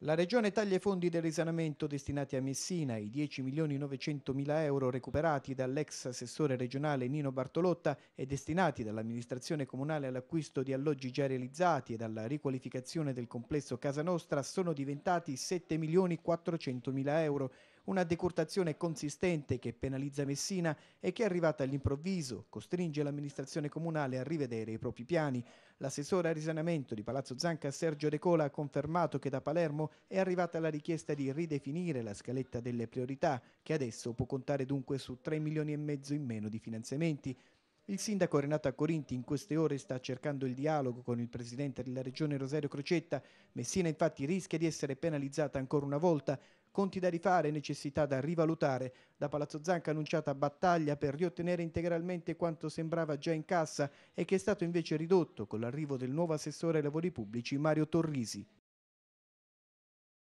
La Regione taglia i fondi del risanamento destinati a Messina, i 10 milioni 900 mila euro recuperati dall'ex assessore regionale Nino Bartolotta e destinati dall'amministrazione comunale all'acquisto di alloggi già realizzati e alla riqualificazione del complesso Casa Nostra sono diventati 7 milioni 400 mila euro. Una decurtazione consistente che penalizza Messina e che è arrivata all'improvviso, costringe l'amministrazione comunale a rivedere i propri piani. L'assessore al risanamento di Palazzo Zanca Sergio De Cola ha confermato che da Palermo è arrivata la richiesta di ridefinire la scaletta delle priorità, che adesso può contare dunque su 3 milioni e mezzo in meno di finanziamenti. Il sindaco Renato Corinti in queste ore sta cercando il dialogo con il presidente della regione Rosario Crocetta. Messina infatti rischia di essere penalizzata ancora una volta conti da rifare necessità da rivalutare. Da Palazzo Zanca annunciata battaglia per riottenere integralmente quanto sembrava già in cassa e che è stato invece ridotto con l'arrivo del nuovo assessore ai lavori pubblici Mario Torrisi.